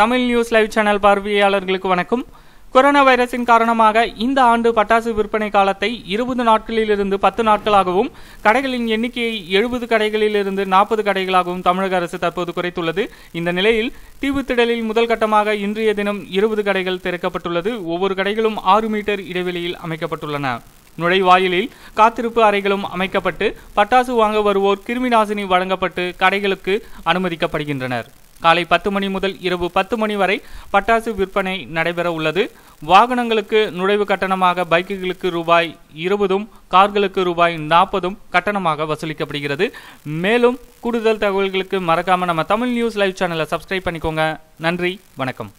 Tamil news live channel பார்வையாளர்களுக்கு வணக்கம் corona வைரஸின் காரணமாக இந்த ஆண்டு பட்டாசு விற்பனை காலத்தை இருபது நாட்களிலிருந்து பத்து நாட்களாகவும் கடைகளின் எண்ணிக்கையை எழுபது கடைகளிலிருந்து நாற்பது கடைகளாகவும் தமிழக அரசு தற்போது குறைத்துள்ளது இந்த நிலையில் தீவுத்திடலில் முதல் கட்டமாக இன்றைய தினம் இருபது கடைகள் திறக்கப்பட்டுள்ளது ஒவ்வொரு கடைகளும் ஆறு மீட்டர் இடைவெளியில் அமைக்கப்பட்டுள்ளன நுழைவாயிலில் காத்திருப்பு அறைகளும் அமைக்கப்பட்டு பட்டாசு வாங்க வருவோர் கிருமி நாசினி வழங்கப்பட்டு கடைகளுக்கு அனுமதிக்கப்படுகின்றனர் காலை பத்து மணி முதல் இரவு பத்து மணி வரை பட்டாசு விற்பனை நடைபெற உள்ளது வாகனங்களுக்கு நுழைவு கட்டணமாக பைக்குகளுக்கு ரூபாய் இருபதும் கார்களுக்கு ரூபாய் நாற்பதும் கட்டணமாக வசூலிக்கப்படுகிறது மேலும் கூடுதல் தகவல்களுக்கு மறக்காமல் நம்ம தமிழ் நியூஸ் லைவ் சேனலை சப்ஸ்கிரைப் பண்ணிக்கோங்க நன்றி வணக்கம்